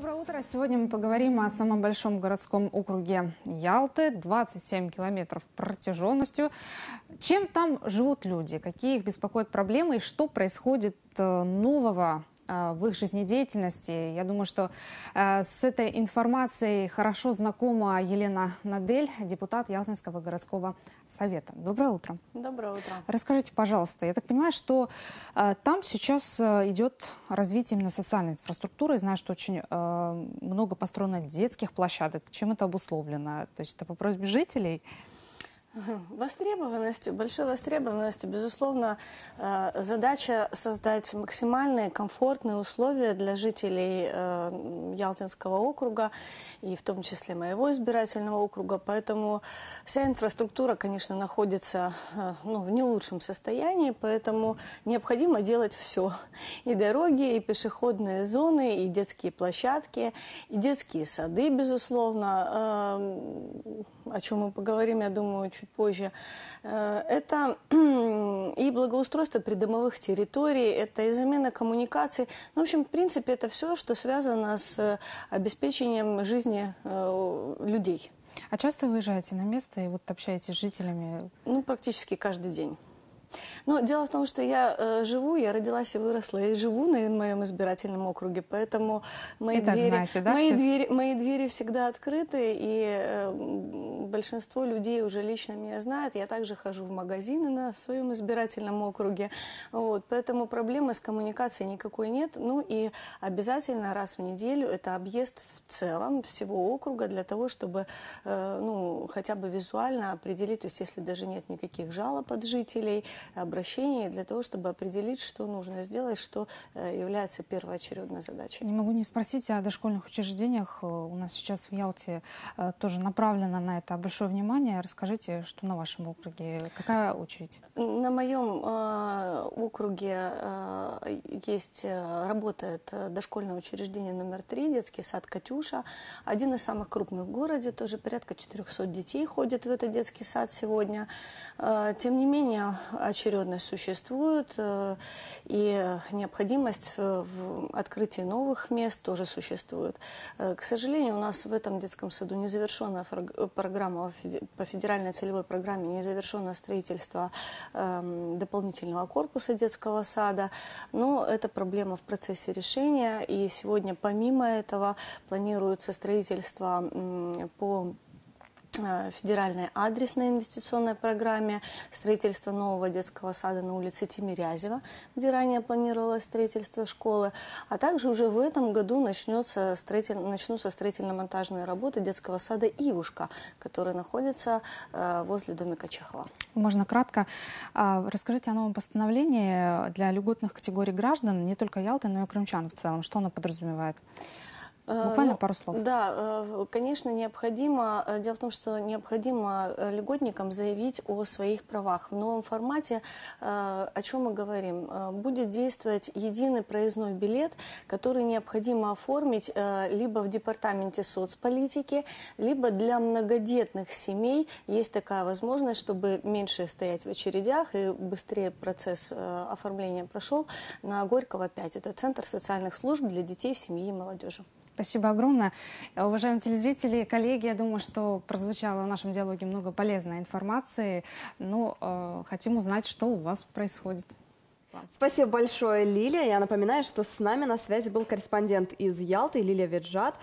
Доброе утро. Сегодня мы поговорим о самом большом городском округе Ялты, 27 километров протяженностью. Чем там живут люди, какие их беспокоят проблемы и что происходит э, нового а, в их жизнедеятельности. Я думаю, что а, с этой информацией хорошо знакома Елена Надель, депутат Ялтинского городского совета. Доброе утро. Доброе утро. Расскажите, пожалуйста, я так понимаю, что а, там сейчас идет развитие именно социальной инфраструктуры. Я знаю, что очень много построено детских площадок. Чем это обусловлено? То есть это по просьбе жителей? Востребованностью, большой востребованностью, безусловно, э, задача создать максимальные комфортные условия для жителей э, Ялтинского округа и в том числе моего избирательного округа. Поэтому вся инфраструктура, конечно, находится э, ну, в не лучшем состоянии, поэтому необходимо делать все. И дороги, и пешеходные зоны, и детские площадки, и детские сады, безусловно, эм, о чем мы поговорим, я думаю, чуть позже. Э, это и благоустройство придомовых территорий, это и замена коммуникаций. Ну, в общем, в принципе, это все, что связано с Э, обеспечением жизни э, людей. А часто выезжаете на место и вот общаетесь с жителями? Ну, практически каждый день. Но ну, дело в том, что я э, живу, я родилась и выросла, и живу на моем избирательном округе, поэтому мои, двери, знаете, да, мои, двери, мои двери всегда открыты, и э, большинство людей уже лично меня знают. Я также хожу в магазины на своем избирательном округе, вот, поэтому проблемы с коммуникацией никакой нет. Ну и обязательно раз в неделю это объезд в целом всего округа для того, чтобы э, ну, хотя бы визуально определить, то есть если даже нет никаких жалоб от жителей, обращений для того, чтобы определить, что нужно сделать, что э, является первоочередной задачей. Не могу не спросить о дошкольных учреждениях. Э, у нас сейчас в Ялте э, тоже направлено на это большое внимание. Расскажите, что на вашем округе, какая очередь? На моем округе есть, работает дошкольное учреждение номер три, детский сад «Катюша». Один из самых крупных в городе, тоже порядка 400 детей ходят в этот детский сад сегодня. тем не менее, очередность существует, э, и необходимость в открытии новых мест тоже существует. Э, к сожалению, у нас в этом детском саду не завершена программа по федеральной целевой программе, не завершено строительство эм, дополнительного корпуса детского сада, но это проблема в процессе решения, и сегодня помимо этого планируется строительство по Э, федеральной адресной инвестиционной программе строительства нового детского сада на улице Тимирязева, где ранее планировалось строительство школы, а также уже в этом году начнется строитель, начнутся строительно-монтажные работы детского сада «Ивушка», который находится э, возле домика Чехова. Можно кратко. А, расскажите о новом постановлении для льготных категорий граждан, не только Ялты, но и крымчан в целом. Что оно подразумевает? Э, Буквально ну, пару слов. Да, э, конечно, необходимо. Э, дело в том, что необходимо льготникам заявить о своих правах. В новом формате, о чем мы говорим, будет действовать единый проездной билет, который необходимо оформить либо в департаменте соцполитики, либо для многодетных семей есть такая возможность, чтобы меньше стоять в очередях и быстрее процесс оформления прошел на Горького 5. Это Центр социальных служб для детей, семьи и молодежи. Спасибо огромное. Э, уважаемые телезрители, коллеги, я думаю, что прозвучало в нашем диалоге много полезной информации, но ну, э, хотим узнать, что у вас происходит. Спасибо большое, Лилия. Я напоминаю, что с нами на связи был корреспондент из Ялты Лилия Веджат.